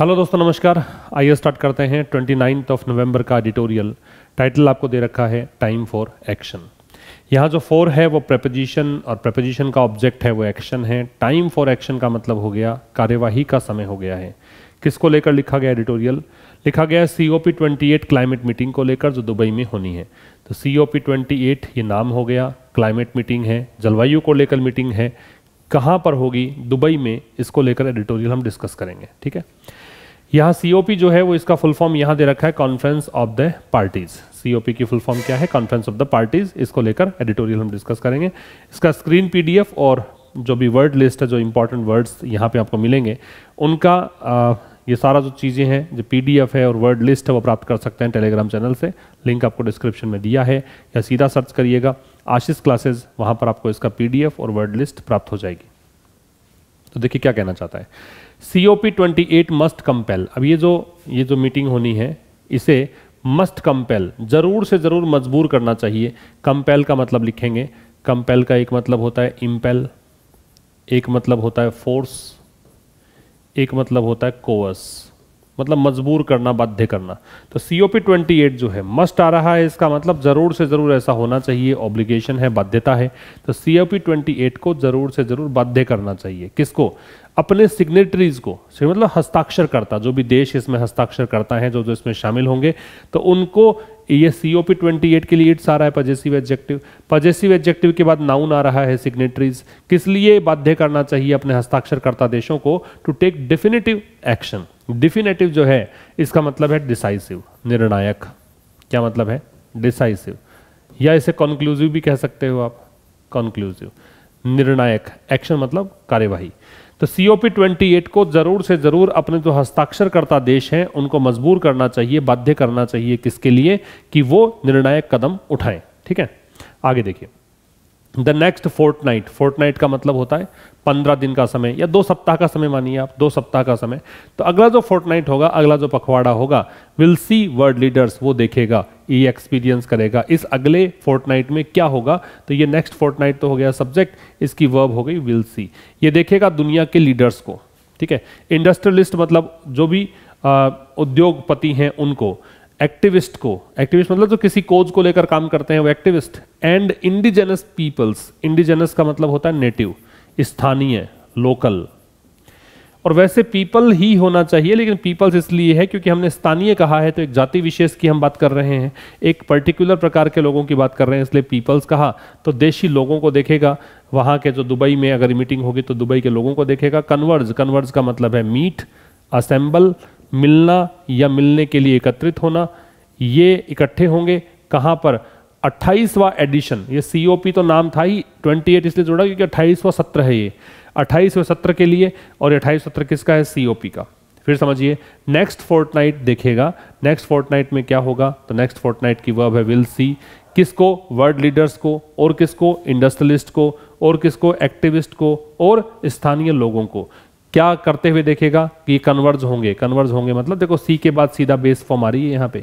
hello दोस्तों नमस्कार आइए स्टार्ट करते हैं ट्वेंटी नाइन्थ ऑफ नवंबर का एडिटोरियल टाइटल आपको दे रखा है टाइम फॉर एक्शन यहाँ जो फोर है वो प्रपोजिशन और प्रपोजिशन का ऑब्जेक्ट है वो एक्शन है टाइम फॉर एक्शन का मतलब हो गया कार्यवाही का समय हो गया है किसको लेकर लिखा गया एडिटोरियल लिखा गया है C O P twenty eight climate meeting को लेकर जो दुबई में होनी है तो C O P twenty eight ये नाम हो गया क्लाइमेट मीटिंग है जलवायु को लेकर मीटिंग है कहाँ पर होगी दुबई में इसको लेकर एडिटोरियल हम डिस्कस करेंगे ठीक है यहाँ सीओपी जो है वो इसका फुल फॉर्म यहाँ दे रखा है conference of the parties COP की फुल फॉर्म क्या है कॉन्फ्रेंस ऑफ द पार्टीज इसको लेकर एडिटोरियल हम डिस्कस करेंगे इसका स्क्रीन पी और जो भी वर्ड लिस्ट है जो इंपॉर्टेंट वर्ड्स यहाँ पे आपको मिलेंगे उनका आ, ये सारा जो चीज़ें हैं जो पी है और वर्ड लिस्ट है वो प्राप्त कर सकते हैं टेलीग्राम चैनल से लिंक आपको डिस्क्रिप्शन में दिया है या सीधा सर्च करिएगा आशीष क्लासेस वहां पर आपको इसका पी और वर्ड लिस्ट प्राप्त हो जाएगी तो देखिए क्या कहना चाहता है COP twenty eight must compel अब ये जो ये जो मीटिंग होनी है इसे मस्ट कंपेल जरूर से जरूर मजबूर करना चाहिए कंपेल का मतलब लिखेंगे कंपेल का एक मतलब होता है इम्पेल एक मतलब होता है फोर्स एक मतलब होता है कोवस मतलब मजबूर करना बाध्य करना तो C O P twenty eight जो है मस्ट आ रहा है इसका मतलब ज़रूर से ज़रूर ऐसा होना चाहिए ऑब्लिगेशन है बाध्यता है तो C O P twenty eight को ज़रूर से ज़रूर बाध्य करना चाहिए किसको अपने सिग्नेटरीज को मतलब हस्ताक्षर करता जो भी देश इसमें हस्ताक्षर करता है जो जो इसमें शामिल होंगे तो उनको ये C O P twenty eight के लिए इट्स आ रहा है पजेसिव एडजेक्टिव पजेसिव एडजेक्टिव के बाद नाउन आ रहा है सिग्नेटरीज किस लिए बाध्य करना चाहिए अपने हस्ताक्षरकर्ता देशों को to take definitive action definitive जो है इसका मतलब है डिसाइसिव निर्णायक क्या मतलब है डिसाइसिव या इसे कॉन्क्लूसिव भी कह सकते हो आप कॉन्क्लूसिव निर्णायक एक्शन मतलब कार्यवाही तो सी ओ को ज़रूर से ज़रूर अपने जो हस्ताक्षरकर्ता हस्ताक्षर करता देश हैं उनको मजबूर करना चाहिए बाध्य करना चाहिए किसके लिए कि वो निर्णायक कदम उठाएं ठीक है आगे देखिए the next fortnight fortnight का मतलब होता है पंद्रह दिन का समय या दो सप्ताह का समय मानिए आप दो सप्ताह का समय तो अगला जो फोर्ट नाइट होगा अगला जो पखवाड़ा होगा विल सी वर्ल्ड लीडर्स वो देखेगा ये एक्सपीरियंस करेगा इस अगले फोर्ट नाइट में क्या होगा तो ये नेक्स्ट फोर्ट नाइट तो हो गया सब्जेक्ट इसकी वर्ब हो गई विल सी ये देखेगा दुनिया के लीडर्स को ठीक है इंडस्ट्रियलिस्ट मतलब जो भी उद्योगपति हैं उनको एक्टिविस्ट को एक्टिविस्ट मतलब जो किसी कोज को लेकर काम करते हैं वो activist and indigenous peoples indigenous का मतलब होता है नेटिव स्थानीय लोकल और वैसे पीपल ही होना चाहिए लेकिन पीपल्स इसलिए है क्योंकि हमने स्थानीय कहा है तो एक जाति विशेष की हम बात कर रहे हैं एक पर्टिकुलर प्रकार के लोगों की बात कर रहे हैं इसलिए पीपल्स कहा तो देशी लोगों को देखेगा वहाँ के जो दुबई में अगर मीटिंग होगी तो दुबई के लोगों को देखेगा कन्वर्ज कन्वर्ज का मतलब है मीट असेंबल मिलना या मिलने के लिए एकत्रित होना ये इकट्ठे होंगे कहाँ पर 28वां एडिशन ये सीओपी तो नाम था ही 28 इसलिए जोड़ा क्योंकि 28वां सत्र है ये 28वें सत्र के लिए और अट्ठाईस सत्र किसका है सीओपी का फिर समझिए नेक्स्ट फोर्टनाइट देखेगा नेक्स्ट फोर्टनाइट में क्या होगा तो नेक्स्ट फोर्टनाइट की वर्ब है विल सी किसको वर्ल्ड लीडर्स को और किसको इंडस्ट्रियलिस्ट को और किसको एक्टिविस्ट को और स्थानीय लोगों को क्या करते हुए देखेगा कि कन्वर्ज होंगे कन्वर्ज होंगे मतलब देखो सी के बाद सीधा बेस फॉर्म आ रही है यहाँ पे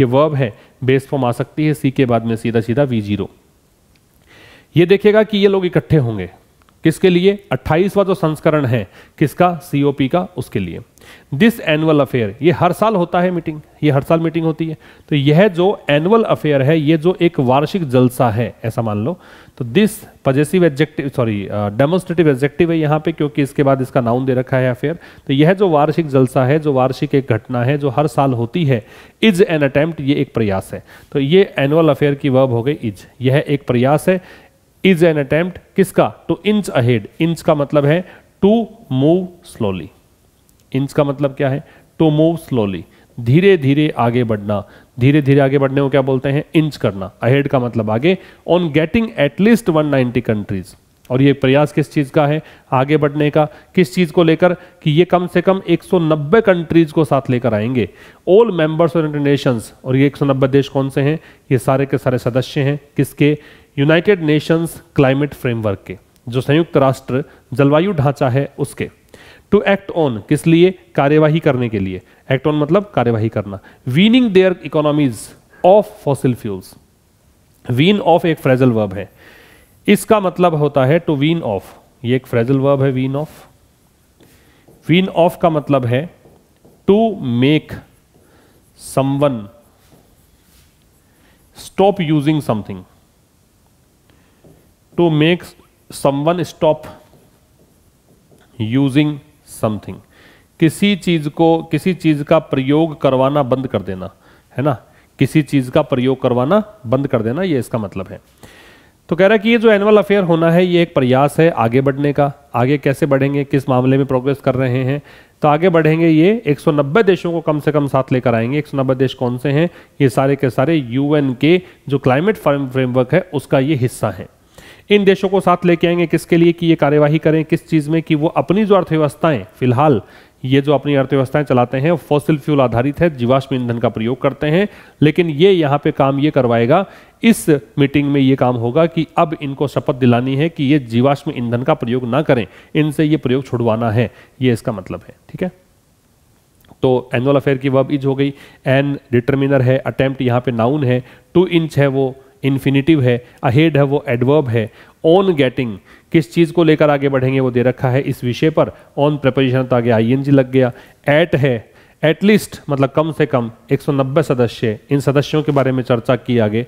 ये वर्ब है बेस फॉर्म आ सकती है सी के बाद में सीधा सीधा वी जीरो ये देखेगा कि ये लोग इकट्ठे होंगे किसके लिए 28वां जो संस्करण है किसका सीओपी का उसके लिए दिस एनुअल अफेयर ये हर साल होता है मीटिंग ये हर साल मीटिंग होती है तो यह जो एनुअल अफेयर है ये जो एक वार्षिक जलसा है ऐसा मान लो तो this possessive adjective sorry demonstrative adjective है यहाँ पे क्योंकि इसके बाद इसका नाउन दे रखा है अफेयर तो यह जो वार्षिक जलसा है जो वार्षिक एक घटना है जो हर साल होती है इज एन अटैम्प्ट ये एक प्रयास है तो ये एनुअल अफेयर की वर्ब हो गई इज यह एक प्रयास है इज एन अटेम्प्ट किसका टू इंच अहेड इंच का मतलब है टू मूव स्लोली इंच का मतलब क्या है टू मूव स्लोली धीरे धीरे आगे बढ़ना धीरे धीरे आगे बढ़ने को क्या बोलते हैं इंच करना अहेड का मतलब आगे ऑन गेटिंग एटलीस्ट 190 कंट्रीज और ये प्रयास किस चीज़ का है आगे बढ़ने का किस चीज़ को लेकर कि ये कम से कम 190 कंट्रीज़ को साथ लेकर आएंगे all members of United Nations और ये 190 देश कौन से हैं ये सारे के सारे सदस्य हैं किसके यूनाइटेड नेशंस क्लाइमेट फ्रेमवर्क के जो संयुक्त राष्ट्र जलवायु ढांचा है उसके टू एक्ट ऑन किस लिए कार्यवाही करने के लिए एक्ट ऑन मतलब कार्यवाही करना weaning their economies off fossil fuels wean off एक फ्रेजल वर्ब है इसका मतलब होता है टू वीन ऑफ ये एक फ्रेजल वर्ब है वीन ऑफ वीन ऑफ का मतलब है to make someone stop using something to make someone stop using something किसी चीज को किसी चीज का प्रयोग करवाना बंद कर देना है ना किसी चीज का प्रयोग करवाना बंद कर देना ये इसका मतलब है तो कह रहा है कि ये जो एनुअल अफेयर होना है ये एक प्रयास है आगे बढ़ने का आगे कैसे बढ़ेंगे किस मामले में प्रोग्रेस कर रहे हैं तो आगे बढ़ेंगे ये 190 देशों को कम से कम साथ लेकर आएंगे 190 देश कौन से हैं ये सारे के सारे यूएन के जो क्लाइमेट फ्रेमवर्क है उसका ये हिस्सा है इन देशों को साथ लेके आएंगे किसके लिए कि ये कार्यवाही करें किस चीज़ में कि वो अपनी जो अर्थव्यवस्थाएं फिलहाल ये जो अपनी अर्थव्यवस्थाएं चलाते हैं फॉसिल फ्यूल आधारित है जीवाश्म ईंधन का प्रयोग करते हैं लेकिन ये यहाँ पे काम ये करवाएगा इस मीटिंग में ये काम होगा कि अब इनको शपथ दिलानी है कि ये जीवाश्म ईंधन का प्रयोग ना करें इनसे ये प्रयोग छुड़वाना है ये इसका मतलब है ठीक है तो एनुअल अफेयर की वर्ब इज हो गई एन डिटर्मिनर है अटेम्प्ट यहाँ पे नाउन है टू इंच है वो इन्फिनिटिव है अहेड है वो एडवर्ब है ऑन गेटिंग किस चीज़ को लेकर आगे बढ़ेंगे वो दे रखा है इस विषय पर ऑन प्रपोजिशन तो आगे आई लग गया एट है एटलीस्ट मतलब कम से कम 190 सदस्य इन सदस्यों के बारे में चर्चा की आगे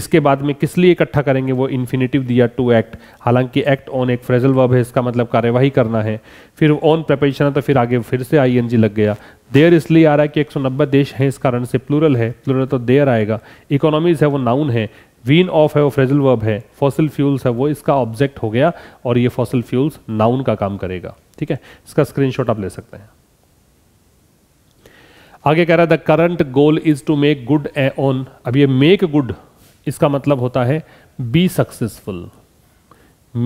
इसके बाद में किस लिए इकट्ठा करेंगे वो इन्फिनेटिव दिया टू एक्ट हालांकि एक्ट ऑन एक फ्रेजल वर्ब है इसका मतलब कार्यवाही करना है फिर ऑन प्रपोजिशन तो फिर आगे फिर से आई लग गया देयर इसलिए आ रहा है कि 190 देश हैं इस कारण से प्लूरल है प्लूरल तो देयर आएगा इकोनॉमीज है वो नाउन है वीन ऑफ है वो फ्रेजल वर्ब है फॉसिल फ्यूल्स है वो इसका ऑब्जेक्ट हो गया और ये फॉसिल फ्यूल्स नाउन का काम करेगा ठीक है इसका स्क्रीनशॉट आप ले सकते हैं आगे कह रहा है the current goal is to make good a on अब ये मेक गुड इसका मतलब होता है बी सक्सेसफुल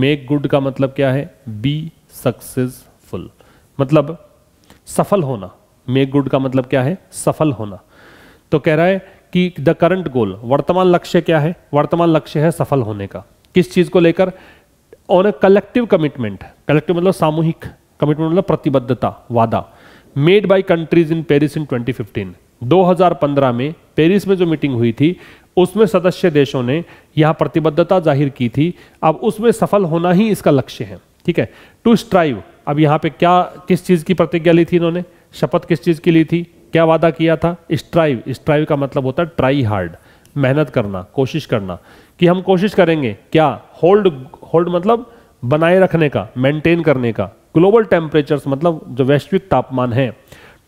मेक गुड का मतलब क्या है बी सक्सेसफुल मतलब सफल होना मेक गुड का मतलब क्या है सफल होना तो कह रहा है कि द करंट गोल वर्तमान लक्ष्य क्या है वर्तमान लक्ष्य है सफल होने का किस चीज को लेकर on a collective commitment collective मतलब सामूहिक कमिटमेंट मतलब प्रतिबद्धता वादा made by countries in Paris in 2015 2015 में पेरिस में जो मीटिंग हुई थी उसमें सदस्य देशों ने यह प्रतिबद्धता जाहिर की थी अब उसमें सफल होना ही इसका लक्ष्य है ठीक है टू स्ट्राइव अब यहाँ पे क्या किस चीज की प्रतिज्ञा ली थी इन्होंने शपथ किस चीज की ली थी क्या वादा किया था स्ट्राइव स्ट्राइव का मतलब होता है ट्राई हार्ड मेहनत करना कोशिश करना कि हम कोशिश करेंगे क्या होल्ड होल्ड मतलब बनाए रखने का मेंटेन करने का ग्लोबल टेम्परेचर मतलब जो वैश्विक तापमान है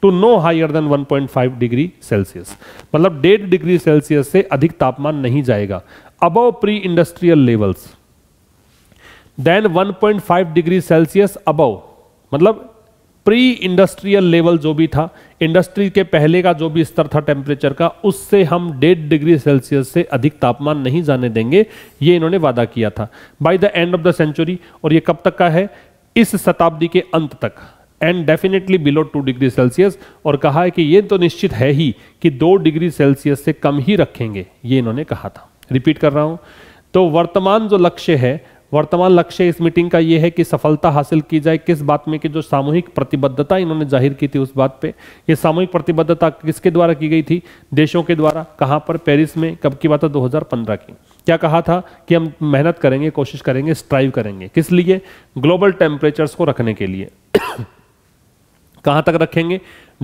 to no higher than 1.5 degree Celsius मतलब डेढ़ डिग्री सेल्सियस से अधिक तापमान नहीं जाएगा above pre industrial levels than 1.5 degree Celsius above मतलब प्री इंडस्ट्रियल लेवल जो भी था इंडस्ट्री के पहले का जो भी स्तर था टेम्परेचर का उससे हम डेढ़ डिग्री सेल्सियस से अधिक तापमान नहीं जाने देंगे ये इन्होंने वादा किया था by the end of the century और ये कब तक का है इस शताब्दी के अंत तक and definitely below two degree Celsius और कहा है कि ये तो निश्चित है ही कि दो डिग्री सेल्सियस से कम ही रखेंगे ये इन्होंने कहा था रिपीट कर रहा हूँ तो वर्तमान जो लक्ष्य है वर्तमान लक्ष्य इस मीटिंग का ये है कि सफलता हासिल की जाए किस बात में कि जो सामूहिक प्रतिबद्धता इन्होंने जाहिर की थी उस बात पे ये सामूहिक प्रतिबद्धता किसके द्वारा की गई थी देशों के द्वारा कहाँ पर पेरिस में कब की बात है 2015 की क्या कहा था कि हम मेहनत करेंगे कोशिश करेंगे स्ट्राइव करेंगे किस लिए ग्लोबल टेम्परेचर्स को रखने के लिए कहाँ तक रखेंगे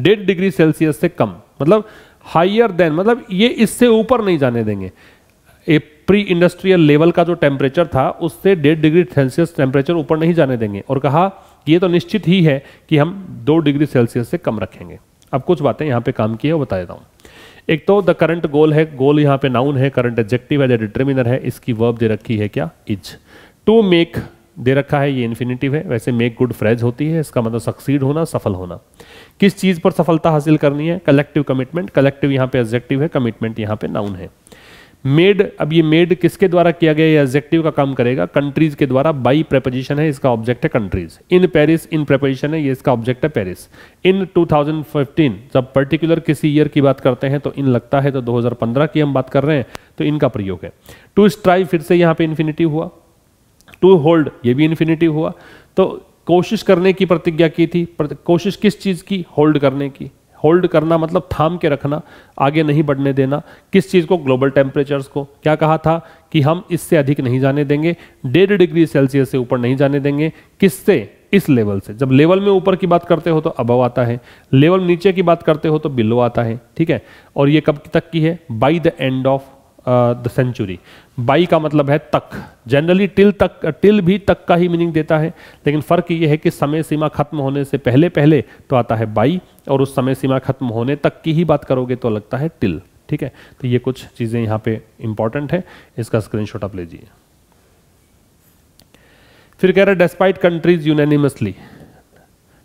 डेढ़ डिग्री सेल्सियस से कम मतलब हाइयर देन मतलब ये इससे ऊपर नहीं जाने देंगे प्री इंडस्ट्रियल लेवल का जो टेम्परेचर था उससे डेढ़ डिग्री सेल्सियस टेम्परेचर ऊपर नहीं जाने देंगे और कहा कि ये तो निश्चित ही है कि हम दो डिग्री सेल्सियस से कम रखेंगे अब कुछ बातें यहाँ पे काम की है वो बता देता हूँ एक तो द करंट गोल है गोल यहाँ पे नाउन है करंट एब्जेक्टिव है डिटर्मिनर है इसकी वर्ब दे रखी है क्या इज टू मेक दे रखा है ये इन्फिनेटिव है वैसे मेक गुड फ्रेज होती है इसका मतलब सक्सीड होना सफल होना किस चीज़ पर सफलता हासिल करनी है कलेक्टिव कमिटमेंट कलेक्टिव यहाँ पे एब्जेक्टिव है कमिटमेंट यहाँ पे नाउन है मेड अब ये मेड किसके द्वारा किया गया ये का काम करेगा कंट्रीज के द्वारा बाई प्रेपोजिशन है इसका ऑब्जेक्ट है countries in Paris in preposition है ये इसका ऑब्जेक्ट है पेरिस इन 2015 जब पर्टिकुलर किसी ईयर की बात करते हैं तो इन लगता है तो 2015 की हम बात कर रहे हैं तो इनका प्रयोग है टू स्ट्राइव फिर से यहाँ पे इन्फिनिटिव हुआ टू होल्ड ये भी इन्फिनिटिव हुआ तो कोशिश करने की प्रतिज्ञा की थी कोशिश किस चीज़ की होल्ड करने की होल्ड करना मतलब थाम के रखना आगे नहीं बढ़ने देना किस चीज़ को ग्लोबल टेम्परेचर्स को क्या कहा था कि हम इससे अधिक नहीं जाने देंगे डेढ़ डिग्री सेल्सियस से ऊपर नहीं जाने देंगे किससे इस लेवल से जब लेवल में ऊपर की बात करते हो तो अबव आता है लेवल नीचे की बात करते हो तो बिलो आता है ठीक है और ये कब तक की है by the end of the century by का मतलब है तक जनरली टिल तक टिल uh, भी तक का ही मीनिंग देता है लेकिन फ़र्क यह है कि समय सीमा खत्म होने से पहले पहले तो आता है बाई और उस समय सीमा खत्म होने तक की ही बात करोगे तो लगता है टिल ठीक है तो ये कुछ चीज़ें यहां पे इंपॉर्टेंट है इसका स्क्रीनशॉट आप लीजिए फिर कह रहे डेस्पाइट कंट्रीज यूनैनिमसली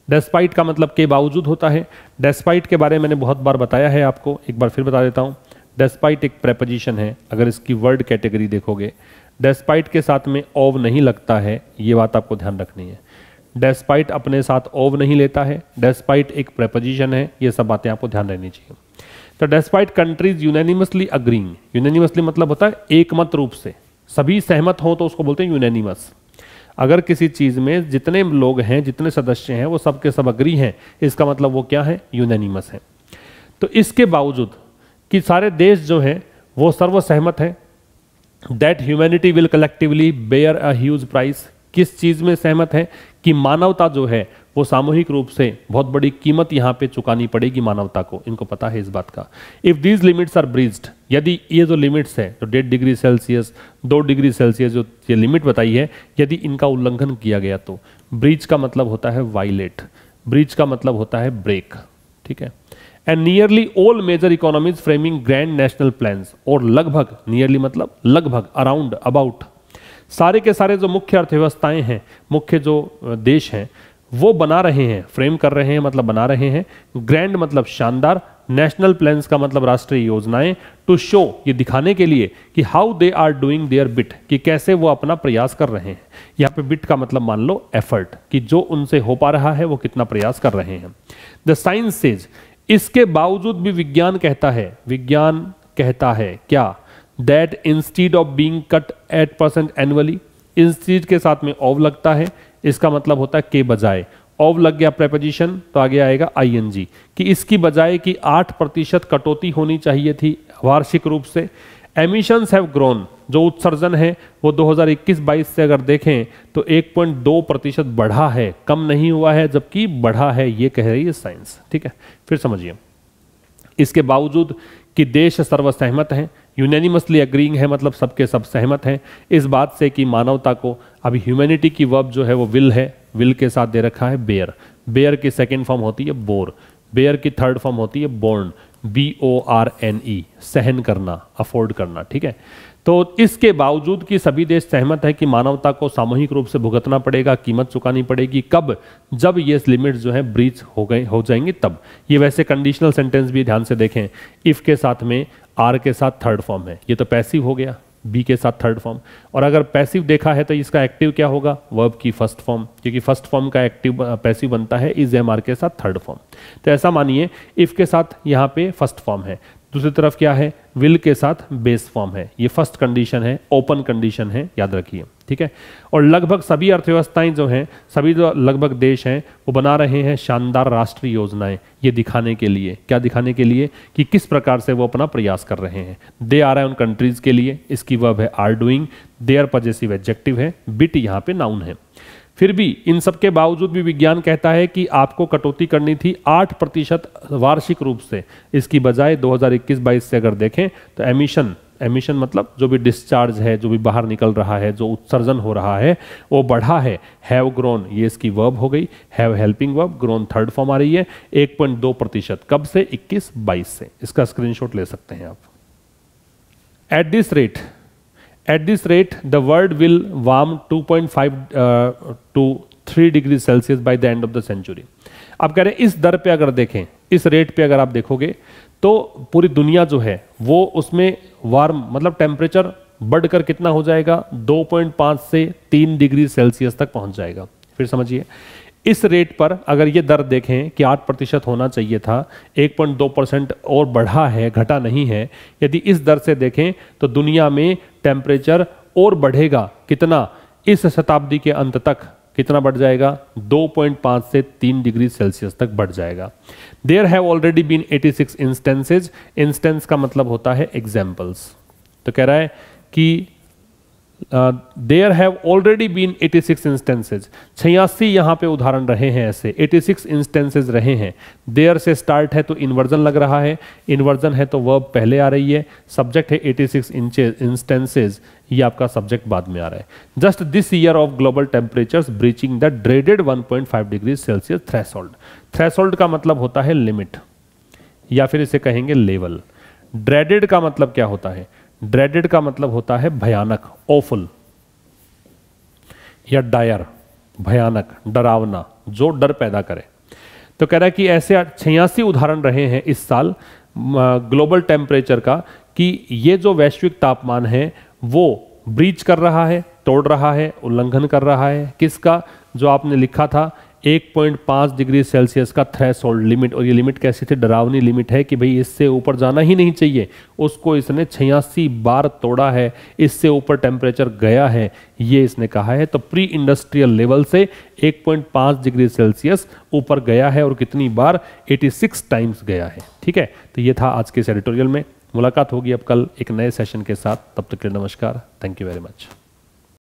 डेस्पाइट का मतलब के बावजूद होता है डेस्पाइट के बारे में मैंने बहुत बार बताया है आपको एक बार फिर बता देता हूं डेस्पाइट एक प्रेपोजिशन है अगर इसकी वर्ड कैटेगरी देखोगे डेस्पाइट के साथ में ओव नहीं लगता है ये बात आपको ध्यान रखनी है डेस्पाइट अपने साथ ओव नहीं लेता है डेस्पाइट एक प्रेपोजिशन है ये सब बातें आपको ध्यान रहनी चाहिए तो despite countries unanimously agreeing unanimously मतलब होता है एकमत रूप से सभी सहमत हो तो उसको बोलते हैं यूनानिमस अगर किसी चीज़ में जितने लोग हैं जितने सदस्य हैं वो सबके सब अग्री हैं इसका मतलब वो क्या है यूनानिमस है तो इसके बावजूद कि सारे देश जो हैं वो सर्वसहमत हैं that humanity will collectively bear a huge price किस चीज़ में सहमत है कि मानवता जो है वो सामूहिक रूप से बहुत बड़ी कीमत यहाँ पे चुकानी पड़ेगी मानवता को इनको पता है इस बात का if these limits are breached यदि ये जो लिमिट्स है जो डेढ़ डिग्री सेल्सियस दो डिग्री सेल्सियस जो ये लिमिट बताई है यदि इनका उल्लंघन किया गया तो ब्रिज का मतलब होता है वाइलेट ब्रिज का मतलब होता है ब्रेक ठीक है and nearly all major economies framing grand national plan और लगभग नियरली मतलब लगभग अराउंड अबाउट सारे के सारे जो मुख्य अर्थव्यवस्थाएं हैं मुख्य जो देश हैं वो बना रहे हैं फ्रेम कर रहे हैं मतलब बना रहे हैं ग्रैंड मतलब शानदार नेशनल प्लान्स का मतलब राष्ट्रीय योजनाएं टू शो ये दिखाने के लिए कि how they are doing their bit कि कैसे वो अपना प्रयास कर रहे हैं यहाँ पे बिट का मतलब मान लो एफर्ट कि जो उनसे हो पा रहा है वो कितना प्रयास कर रहे हैं द साइंस सेज इसके बावजूद भी विज्ञान कहता है विज्ञान कहता है क्या that instead of being cut eight percent annually instead के साथ में ऑव लगता है इसका मतलब होता है के बजाय ऑव लग गया प्रेपोजिशन तो आगे आएगा आईएनजी कि इसकी बजाय कि आठ प्रतिशत कटौती होनी चाहिए थी वार्षिक रूप से एमिशंस हैव ग्रोन जो उत्सर्जन है वो 2021-22 से अगर देखें तो 1.2 प्रतिशत बढ़ा है कम नहीं हुआ है जबकि बढ़ा है ये कह रही है साइंस ठीक है फिर समझिए इसके बावजूद कि देश सर्वसहमत हैं यूनैनिमसली अग्रीइंग है मतलब सबके सब सहमत हैं इस बात से कि मानवता को अभी ह्यूमैनिटी की वर्ब जो है वो विल है विल के साथ दे रखा है बेयर बेयर की सेकेंड फॉर्म होती है बोर बेयर की थर्ड फॉर्म होती है born B O R N E सहन करना अफोर्ड करना ठीक है तो इसके बावजूद कि सभी देश सहमत है कि मानवता को सामूहिक रूप से भुगतना पड़ेगा कीमत चुकानी पड़ेगी कब जब ये लिमिट जो है ब्रीच हो गए हो जाएंगी तब ये वैसे कंडीशनल सेंटेंस भी ध्यान से देखें इफ़ के साथ में आर के साथ थर्ड फॉर्म है ये तो पैसिव हो गया बी के साथ थर्ड फॉर्म और अगर पैसिव देखा है तो इसका एक्टिव क्या होगा वर्ब की फर्स्ट फॉर्म क्योंकि फर्स्ट फॉर्म का एक्टिव पैसिव बनता है इज एम आर के साथ थर्ड फॉर्म तो ऐसा मानिए इफ के साथ यहाँ पे फर्स्ट फॉर्म है दूसरी तरफ क्या है विल के साथ बेस फॉर्म है ये फर्स्ट कंडीशन है ओपन कंडीशन है याद रखिए ठीक है और लगभग सभी अर्थव्यवस्थाएं जो हैं सभी जो लगभग देश हैं वो बना रहे हैं शानदार राष्ट्रीय योजनाएं ये दिखाने के लिए क्या दिखाने के लिए कि किस प्रकार से वो अपना प्रयास कर रहे हैं दे आर आई उन कंट्रीज के लिए इसकी वर्ब है are doing their possessive adjective है बिट यहाँ पे नाउन है फिर भी इन सब के बावजूद भी विज्ञान कहता है कि आपको कटौती करनी थी आठ प्रतिशत वार्षिक रूप से इसकी बजाय 2021-22 से अगर देखें तो एमिशन एमिशन मतलब जो भी डिस्चार्ज है जो भी बाहर निकल रहा है जो उत्सर्जन हो रहा है वो बढ़ा है हैव ग्रोन ये इसकी वर्ब हो गई have helping verb grown third form आ रही है एक प्रतिशत कब से इक्कीस बाईस से इसका स्क्रीनशॉट ले सकते हैं आप at this rate at this rate the world will warm 2.5 to 3 degree Celsius by the end of the century आप कह रहे हैं इस दर पे अगर देखें इस रेट पे अगर आप देखोगे तो पूरी दुनिया जो है वो उसमें वार्म मतलब टेम्परेचर बढ़कर कितना हो जाएगा 2.5 से 3 डिग्री सेल्सियस तक पहुंच जाएगा फिर समझिए इस रेट पर अगर ये दर देखें कि आठ प्रतिशत होना चाहिए था 1.2 परसेंट और बढ़ा है घटा नहीं है यदि इस दर से देखें तो दुनिया में टेम्परेचर और बढ़ेगा कितना इस शताब्दी के अंत तक कितना बढ़ जाएगा 2.5 से 3 डिग्री सेल्सियस तक बढ़ जाएगा there have already been 86 instances instance का मतलब होता है एग्जाम्पल्स तो कह रहा है कि there have already been 86 instances छियासी यहाँ पे उदाहरण रहे हैं ऐसे 86 इंस्टेंसेज रहे हैं देयर से स्टार्ट है तो इन्वर्जन लग रहा है इन्वर्जन है तो वर्ब पहले आ रही है सब्जेक्ट है 86 सिक्स इंस्टेंसेज ये आपका सब्जेक्ट बाद में आ रहा है just this year of global temperature breaching the dreaded 1.5 degree Celsius threshold threshold का मतलब होता है लिमिट या फिर इसे कहेंगे लेवल ड्रेडेड का मतलब क्या होता है ड्रेडेड का मतलब होता है भयानक ओफुल या डायर भयानक डरावना जो डर पैदा करे तो कह रहा है कि ऐसे छियासी उदाहरण रहे हैं इस साल ग्लोबल टेम्परेचर का कि ये जो वैश्विक तापमान है वो ब्रीच कर रहा है तोड़ रहा है उल्लंघन कर रहा है किसका जो आपने लिखा था 1.5 डिग्री सेल्सियस का थ्रेस लिमिट और ये लिमिट कैसी थी डरावनी लिमिट है कि भाई इससे ऊपर जाना ही नहीं चाहिए उसको इसने छियासी बार तोड़ा है इससे ऊपर टेम्परेचर गया है ये इसने कहा है तो प्री इंडस्ट्रियल लेवल से 1.5 डिग्री सेल्सियस ऊपर गया है और कितनी बार 86 टाइम्स गया है ठीक है तो ये था आज के इस एडिटोरियल में मुलाकात होगी अब कल एक नए सेशन के साथ तब तक के लिए नमस्कार थैंक यू वेरी मच